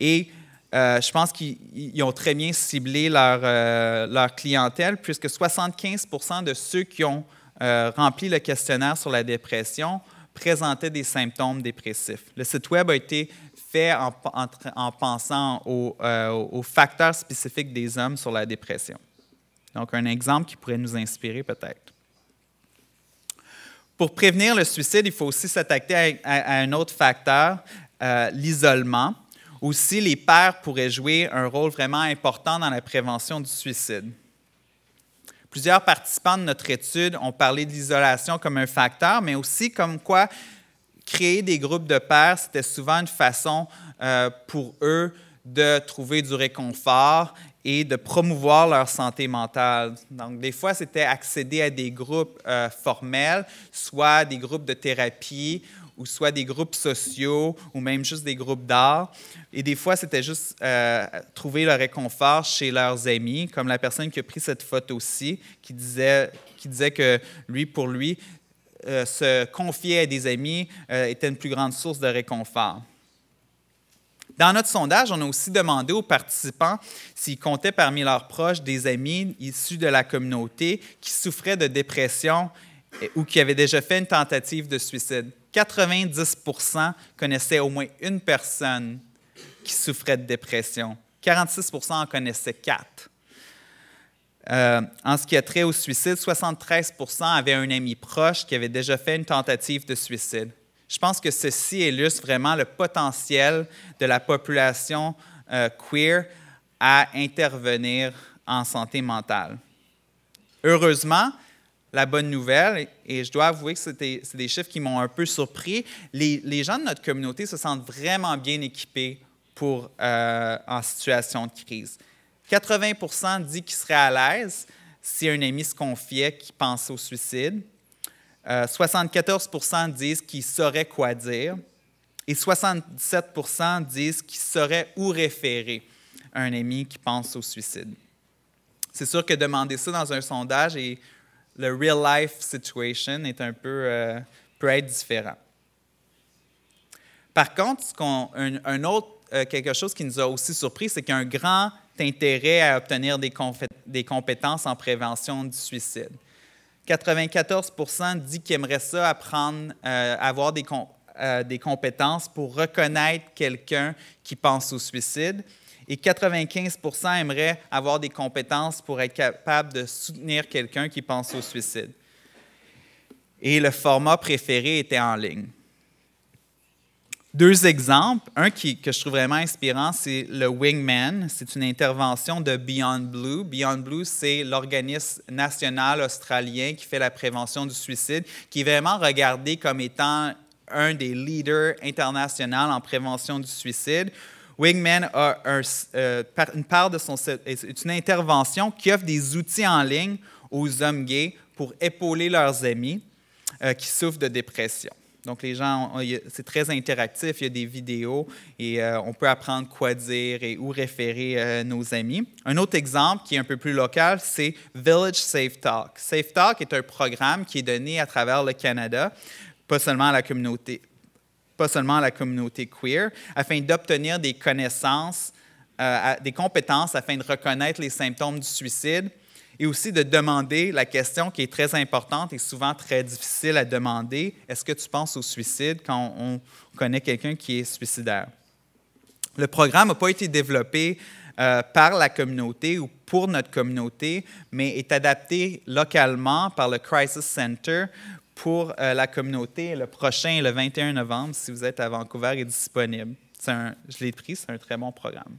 Et euh, je pense qu'ils ont très bien ciblé leur, euh, leur clientèle, puisque 75 de ceux qui ont rempli le questionnaire sur la dépression présentaient des symptômes dépressifs. Le site Web a été fait en, pensant euh, aux, facteurs spécifiques des hommes sur la dépression. Donc, un exemple qui pourrait nous inspirer peut-être. Pour prévenir le suicide, il faut aussi s'attaquer à, un autre facteur, euh, l'isolement. Aussi, les pères pourraient jouer un rôle vraiment important dans la prévention du suicide. Plusieurs participants de notre étude ont parlé de l'isolation comme un facteur, mais aussi comme quoi créer des groupes de pairs, c'était souvent une façon euh, pour eux de trouver du réconfort et de promouvoir leur santé mentale. Donc, des fois, c'était accéder à des groupes euh, formels, soit des groupes de thérapie ou soit des groupes sociaux ou même juste des groupes d'art. Et des fois, c'était juste euh, trouver le réconfort chez leurs amis, comme la personne qui a pris cette photo aussi qui disait, qui disait que lui, pour lui, euh, se confier à des amis euh, était une plus grande source de réconfort. Dans notre sondage, on a aussi demandé aux participants s'ils comptaient parmi leurs proches des amis issus de la communauté qui souffraient de dépression ou qui avaient déjà fait une tentative de suicide. 90 connaissaient au moins une personne qui souffrait de dépression. 46 en connaissaient quatre. Euh, en ce qui a trait au suicide, 73 avaient un ami proche qui avait déjà fait une tentative de suicide. Je pense que ceci illustre vraiment le potentiel de la population euh, queer à intervenir en santé mentale. Heureusement, la bonne nouvelle, et je dois avouer que c'est des chiffres qui m'ont un peu surpris, les, gens de notre communauté se sentent vraiment bien équipés pour, euh, en situation de crise. 80 disent qu'ils seraient à l'aise si un ami se confiait qu'il pensait au suicide. 74 euh, disent qu'ils sauraient quoi dire. Et 77 disent qu'ils sauraient où référer un ami qui pense au suicide. C'est sûr que demander ça dans un sondage est le real life situation est un peu, euh, peut être différent. Par contre, un, autre, euh, quelque chose qui nous a aussi surpris, c'est qu'il y a un grand intérêt à obtenir des, compétences en prévention du suicide. 94 dit qu'ils aimeraient ça apprendre, euh, avoir des compétences pour reconnaître quelqu'un qui pense au suicide et 95 aimeraient avoir des compétences pour être capable de soutenir quelqu'un qui pense au suicide. Et le format préféré était en ligne. Deux exemples. Un qui, que je trouve vraiment inspirant, c'est le Wingman. C'est une intervention de Beyond Blue. Beyond Blue, c'est l'organisme national australien qui fait la prévention du suicide, qui est vraiment regardé comme étant un des leaders internationaux en prévention du suicide. Wingman euh, une part de son est une intervention qui offre des outils en ligne aux hommes gays pour épauler leurs amis euh, qui souffrent de dépression. Donc les gens, c'est très interactif, il y a des vidéos et euh, on peut apprendre quoi dire et où référer nos amis. Un autre exemple qui est un peu plus local, c'est Village Safe Talk. Safe Talk est un programme qui est donné à travers le Canada, pas seulement à la communauté pas seulement à la communauté queer, afin d'obtenir des connaissances, euh, des compétences afin de reconnaître les symptômes du suicide et aussi de demander la question qui est très importante et souvent très difficile à demander, est-ce que tu penses au suicide quand on connaît quelqu'un qui est suicidaire? Le programme n'a pas été développé euh, par la communauté ou pour notre communauté, mais est adapté localement par le Crisis Center pour euh, la communauté. Le prochain, le 21 novembre, si vous êtes à Vancouver, est disponible. je l'ai pris, c'est un très bon programme.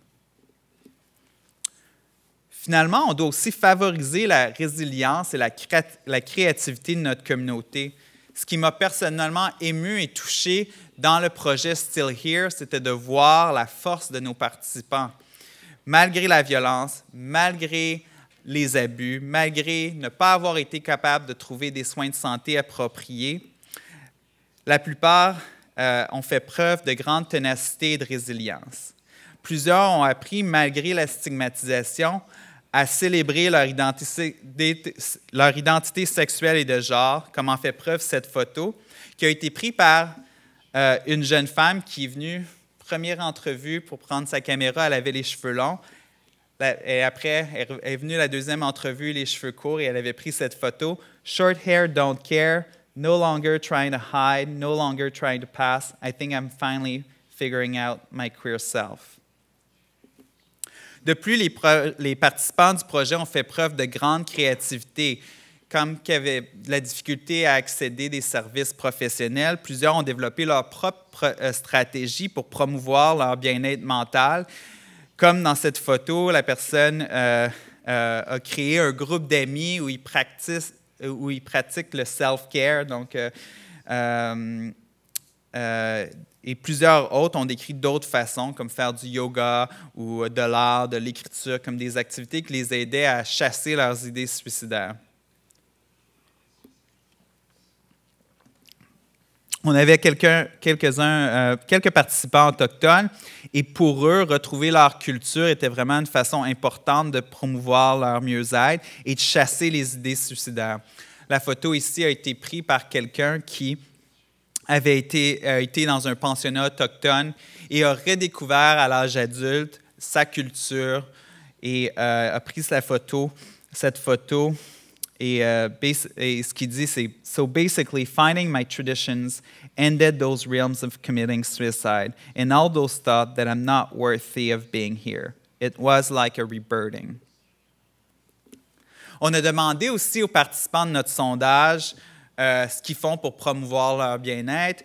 Finalement, on doit aussi favoriser la résilience et la, la créativité de notre communauté. Ce qui m'a personnellement ému et touché dans le projet Still Here, c'était de voir la force de nos participants. Malgré la violence, malgré les abus, malgré ne pas avoir été capable de trouver des soins de santé appropriés. La plupart euh, ont fait preuve de grande ténacité et de résilience. Plusieurs ont appris, malgré la stigmatisation, à célébrer leur identité, sexuelle et de genre, comme en fait preuve cette photo, qui a été prise par euh, une jeune femme qui est venue, première entrevue pour prendre sa caméra, elle avait les cheveux longs, et après, est venue la deuxième entrevue, les cheveux courts, et elle avait pris cette photo. Short hair, don't care. No longer trying to hide. No longer trying to pass. I think I'm finally figuring out my queer self. De plus, les, les participants du projet ont fait preuve de grande créativité. Comme qu'il la difficulté à accéder des services professionnels, plusieurs ont développé leur propre euh, stratégie pour promouvoir leur bien-être mental comme dans cette photo, la personne euh, euh, a créé un groupe d'amis où ils pratiquent, où pratiquent le self-care. Donc, euh, et plusieurs autres ont décrit d'autres façons, comme faire du yoga ou de l'art, de l'écriture, comme des activités qui les aidaient à chasser leurs idées suicidaires. on avait quelques-uns, euh, quelques participants autochtones, et pour eux, retrouver leur culture était vraiment une façon importante de promouvoir leur mieux-être et de chasser les idées suicidaires. La photo ici a été prise par quelqu'un qui avait été, dans un pensionnat autochtone et a redécouvert à l'âge adulte sa culture et euh, a pris la photo, cette photo euh, et, ce qu'il dit, c'est So basically, finding my traditions ended those realms of committing suicide and all those thoughts that I'm not worthy of being here. It was like a rebirthing. On a demandé aussi aux participants de notre sondage euh, ce qu'ils font pour promouvoir leur bien-être.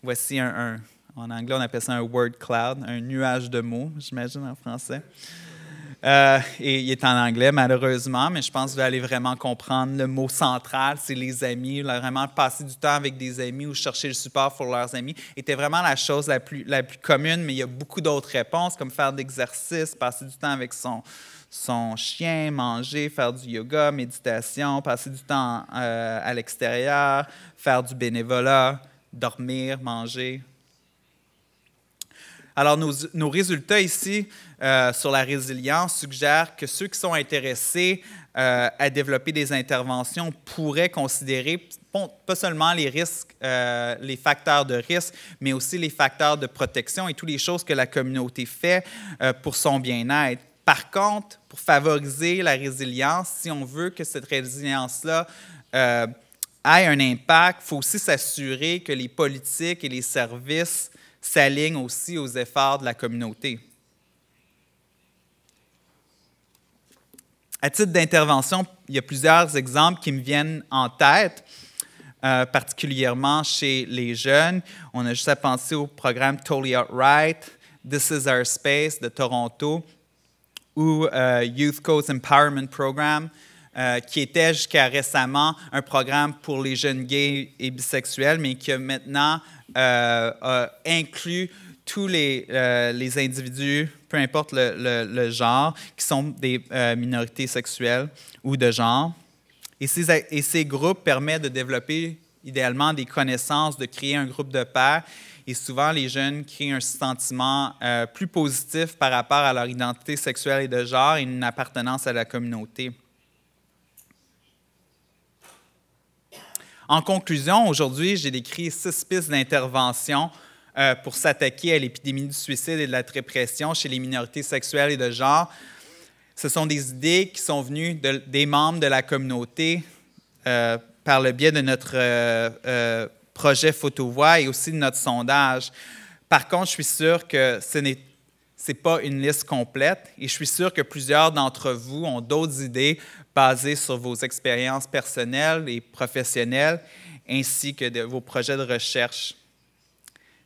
Voici un, un, en anglais, on appelle ça un word cloud, un nuage de mots, j'imagine en français. Euh, et il est en anglais, malheureusement, mais je pense que vous allez vraiment comprendre le mot central, c'est les amis. Vraiment, passer du temps avec des amis ou chercher le support pour leurs amis était vraiment la chose la plus, la plus commune, mais il y a beaucoup d'autres réponses, comme faire d'exercice, passer du temps avec son, son chien, manger, faire du yoga, méditation, passer du temps euh, à l'extérieur, faire du bénévolat, dormir, manger, alors, nos, résultats ici euh, sur la résilience suggèrent que ceux qui sont intéressés euh, à développer des interventions pourraient considérer pas seulement les risques, euh, les facteurs de risque, mais aussi les facteurs de protection et toutes les choses que la communauté fait pour son bien-être. Par contre, pour favoriser la résilience, si on veut que cette résilience-là ait un impact, il faut aussi s'assurer que les politiques et les services s'aligne aussi aux efforts de la communauté. À titre d'intervention, il y a plusieurs exemples qui me viennent en tête, euh, particulièrement chez les jeunes. On a juste à penser au programme Totally Right, This Is Our Space de Toronto, ou euh, Youth Codes Empowerment Program, euh, qui était jusqu'à récemment un programme pour les jeunes gays et bisexuels, mais qui a maintenant euh, inclut tous euh, les, individus, peu importe le, genre, qui sont des euh, minorités sexuelles ou de genre. Et ces, et ces, groupes permettent de développer idéalement des connaissances, de créer un groupe de pairs. Et souvent, les jeunes créent un sentiment euh, plus positif par rapport à leur identité sexuelle et de genre et une appartenance à la communauté. En conclusion, aujourd'hui, j'ai décrit six pistes d'intervention euh, pour s'attaquer à l'épidémie du suicide et de la répression chez les minorités sexuelles et de genre. Ce sont des idées qui sont venues des membres de la communauté euh, par le biais de notre euh, projet Photovoix et aussi de notre sondage. Par contre, je suis sûr que ce n'est ce n'est pas une liste complète et je suis sûr que plusieurs d'entre vous ont d'autres idées basées sur vos expériences personnelles et professionnelles ainsi que de vos projets de recherche.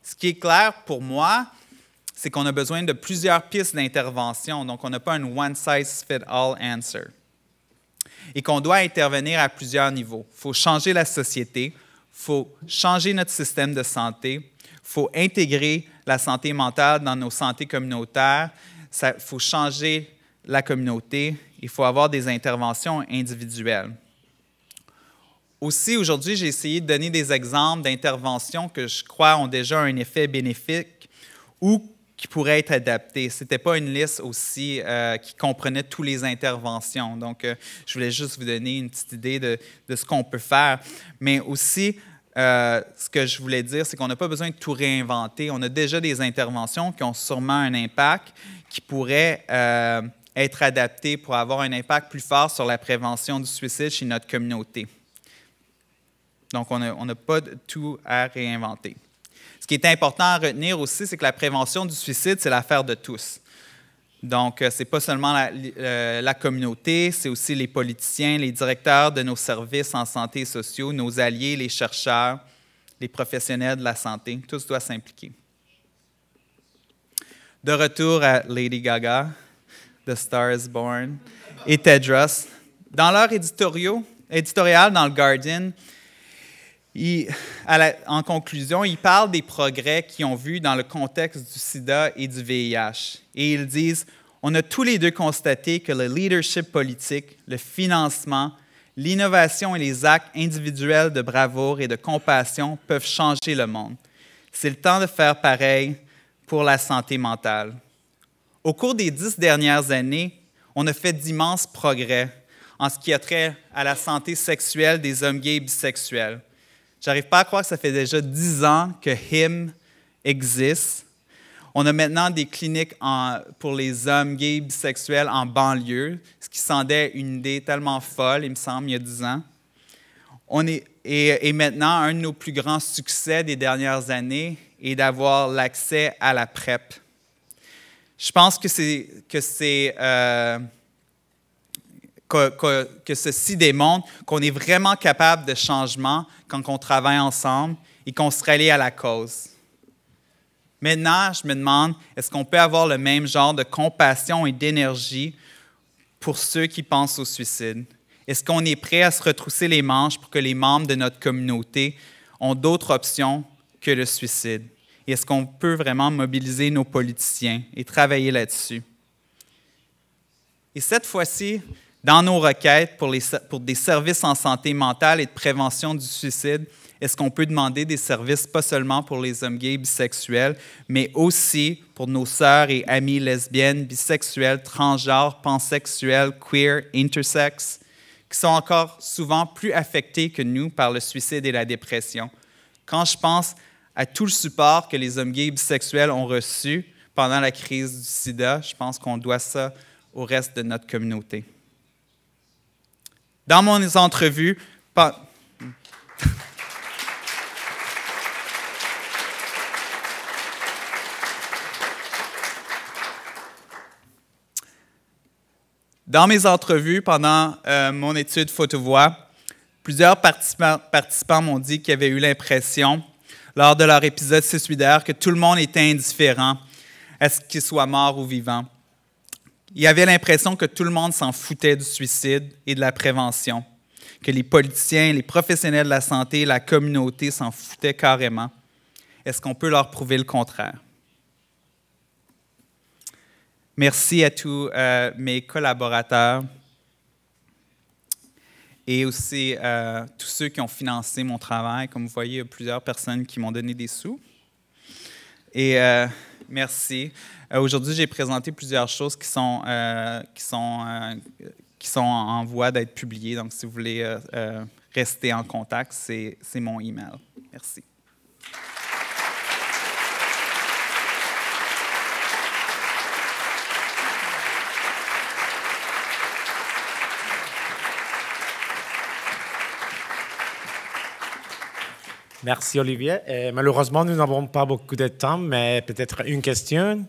Ce qui est clair pour moi, c'est qu'on a besoin de plusieurs pistes d'intervention, donc on n'a pas une « one size fit all answer. Et qu'on doit intervenir à plusieurs niveaux. Il faut changer la société, il faut changer notre système de santé, il faut intégrer la santé mentale, dans nos santé communautaires. Il faut changer la communauté. Il faut avoir des interventions individuelles. Aussi, aujourd'hui, j'ai essayé de donner des exemples d'interventions que je crois ont déjà un effet bénéfique ou qui pourraient être adaptées. Ce n'était pas une liste aussi euh, qui comprenait toutes les interventions. Donc, euh, je voulais juste vous donner une petite idée de, de ce qu'on peut faire. Mais aussi, euh, ce que je voulais dire, c'est qu'on n'a pas besoin de tout réinventer. On a déjà des interventions qui ont sûrement un impact, qui pourraient euh, être adaptées pour avoir un impact plus fort sur la prévention du suicide chez notre communauté. Donc, on n'a pas tout à réinventer. Ce qui est important à retenir aussi, c'est que la prévention du suicide, c'est l'affaire de tous. Donc, euh, ce n'est pas seulement euh, la, communauté, c'est aussi les politiciens, les directeurs de nos services en santé et sociaux, nos alliés, les chercheurs, les professionnels de la santé. Tous doivent s'impliquer. De retour à Lady Gaga, The Star is Born et Tedros. Dans leur éditorial, dans le Guardian, en conclusion, ils parlent des progrès qu'ils ont vus dans le contexte du sida et du VIH. Et ils disent, on a tous les deux constaté que le leadership politique, le financement, l'innovation et les actes individuels de bravoure et de compassion peuvent changer le monde. C'est le temps de faire pareil pour la santé mentale. Au cours des dix dernières années, on a fait d'immenses progrès en ce qui a trait à la santé sexuelle des hommes gays et bisexuels. J'arrive pas à croire que ça fait déjà dix ans que HIM existe. On a maintenant des cliniques pour les hommes gays bisexuels en banlieue, ce qui semblait une idée tellement folle, il me semble, il y a dix ans. On est, et, maintenant, un de nos plus grands succès des dernières années est d'avoir l'accès à la PrEP. Je pense que c'est, euh, que, ceci démontre qu'on est vraiment capable de changement quand on travaille ensemble et qu'on se rallie à la cause. Maintenant, je me demande, est-ce qu'on peut avoir le même genre de compassion et d'énergie pour ceux qui pensent au suicide? Est-ce qu'on est prêt à se retrousser les manches pour que les membres de notre communauté ont d'autres options que le suicide? est-ce qu'on peut vraiment mobiliser nos politiciens et travailler là-dessus? Et cette fois-ci, dans nos requêtes pour, des services en santé mentale et de prévention du suicide, est-ce qu'on peut demander des services pas seulement pour les hommes gays et bisexuels, mais aussi pour nos sœurs et amies lesbiennes, bisexuelles, transgenres, pansexuelles, queer, intersexes, qui sont encore souvent plus affectés que nous par le suicide et la dépression. Quand je pense à tout le support que les hommes gays et bisexuels ont reçu pendant la crise du sida, je pense qu'on doit ça au reste de notre communauté. Dans mon entrevues, Dans mes entrevues pendant euh, mon étude photo-voix, plusieurs participants, m'ont dit qu'ils avaient eu l'impression, lors de leur épisode suicidaire, que tout le monde était indifférent à ce qu'ils soit mort ou vivant. Il y avait l'impression que tout le monde s'en foutait du suicide et de la prévention, que les politiciens, les professionnels de la santé, la communauté s'en foutaient carrément. Est-ce qu'on peut leur prouver le contraire? Merci à tous euh, mes collaborateurs et aussi à euh, tous ceux qui ont financé mon travail. Comme vous voyez, il y a plusieurs personnes qui m'ont donné des sous. Et euh, merci. Euh, aujourd'hui, j'ai présenté plusieurs choses qui sont, euh, qui sont, euh, qui sont en, voie d'être publiées. Donc, si vous voulez rester en contact, c'est mon email. Merci. Merci Olivier. malheureusement, nous n'avons pas beaucoup de temps, mais peut-être une question.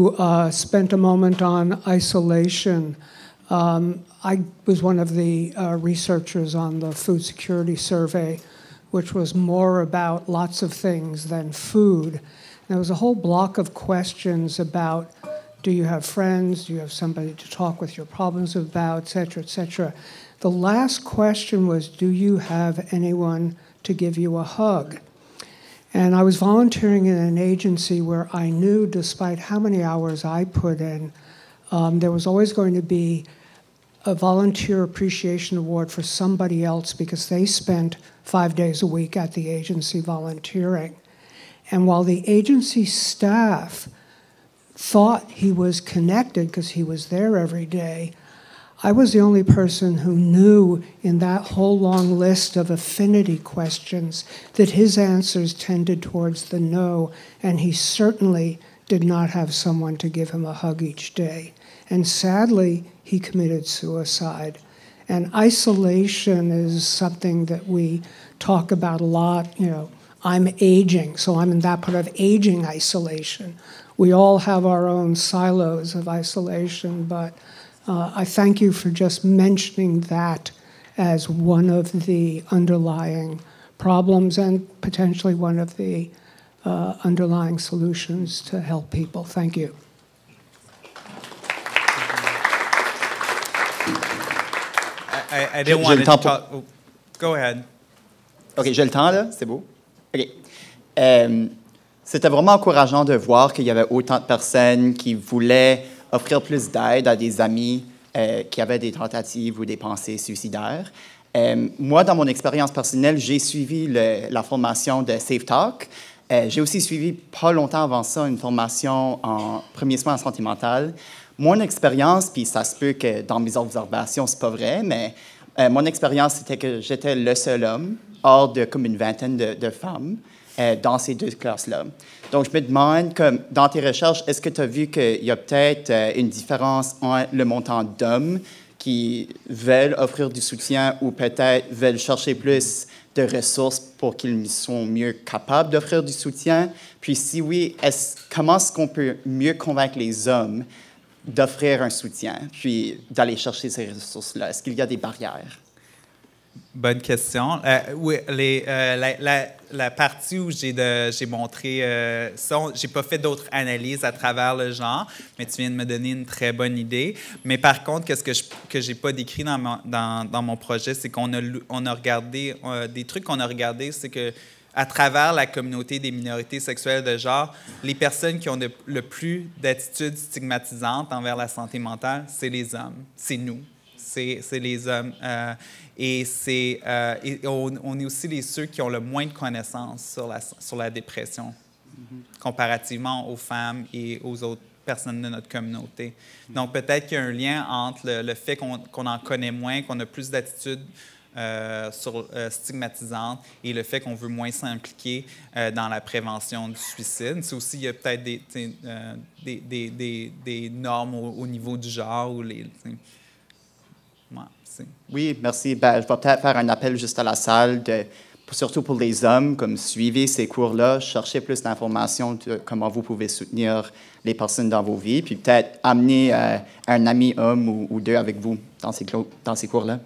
who uh, spent a moment on isolation. Um, I was one of the uh, researchers on the food security survey, which was more about lots of things than food. And there was a whole block of questions about do you have friends? Do you have somebody to talk with your problems about, et cetera, et cetera. The last question was do you have anyone to give you a hug? And I was volunteering in an agency where I knew, despite how many hours I put in, um, there was always going to be a volunteer appreciation award for somebody else because they spent five days a week at the agency volunteering. And while the agency staff thought he was connected because he was there every day, I was the only person who knew in that whole long list of affinity questions that his answers tended towards the no, and he certainly did not have someone to give him a hug each day. And sadly, he committed suicide. And isolation is something that we talk about a lot. You know, I'm aging, so I'm in that part of aging isolation. We all have our own silos of isolation, but uh, I thank you for just mentioning that as one of the underlying problems and potentially one of the uh, underlying solutions to help people. Thank you. I, I didn't want to talk. go ahead. OK, j'ai le temps, là? C'est beau? OK. Um, C'était vraiment encourageant de voir qu'il y avait autant de personnes qui voulaient offrir plus d'aide à des amis euh, qui avaient des tentatives ou des pensées suicidaires. Euh, moi, dans mon expérience personnelle, j'ai suivi la formation de Safe Talk. Euh, j'ai aussi suivi, pas longtemps avant ça, une formation en premier soin en santé Mon expérience, puis ça se peut que dans mes observations, c'est pas vrai, mais mon expérience, c'était que j'étais le seul homme, hors de comme une vingtaine de femmes, dans ces deux classes-là. Donc, je me demande, dans tes recherches, est-ce que tu as vu qu'il y a peut-être euh, une différence entre le montant d'hommes qui veulent offrir du soutien ou peut-être veulent chercher plus de ressources pour qu'ils soient mieux capables d'offrir du soutien? Puis si oui, comment est-ce qu'on peut mieux convaincre les hommes d'offrir un soutien, puis d'aller chercher ces ressources-là? Est-ce qu'il y a des barrières? Bonne question. Euh, oui, euh, la, partie où j'ai, montré euh, ça, j'ai pas fait d'autres analyses à travers le genre, mais tu viens de me donner une très bonne idée. Mais par contre, ce que je que j'ai pas décrit dans mon, projet, c'est qu'on a, regardé euh, des trucs qu'on a regardé, c'est que à travers la communauté des minorités sexuelles de genre, les personnes qui ont le plus d'attitudes stigmatisantes envers la santé mentale, c'est les hommes, c'est nous c'est les hommes. Euh, et, c'est euh, on, est aussi les ceux qui ont le moins de connaissances sur la, sur la dépression, comparativement aux femmes et aux autres personnes de notre communauté. Donc peut-être qu'il y a un lien entre le, fait qu'on en connaît moins, qu'on a plus d'attitudes euh, stigmatisantes, et le fait qu'on veut moins s'impliquer dans la prévention du suicide. C'est aussi, il y a peut-être des des, des, des, normes au, au, niveau du genre ou les, oui, merci. Ben, je vais peut-être faire un appel juste à la salle, surtout pour les hommes, comme suivez ces cours-là, cherchez plus d'informations sur comment vous pouvez soutenir les personnes dans vos vies, puis peut-être amener euh, un ami homme ou, deux avec vous dans ces cours-là.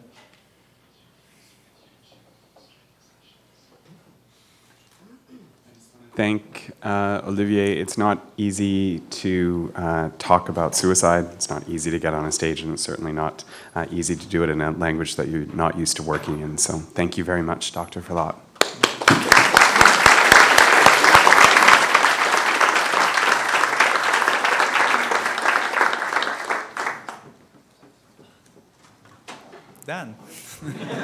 thank uh, Olivier. It's not easy to uh, talk about suicide. It's not easy to get on a stage, and it's certainly not uh, easy to do it in a language that you're not used to working in. So thank you very much, Dr. Falat. Done.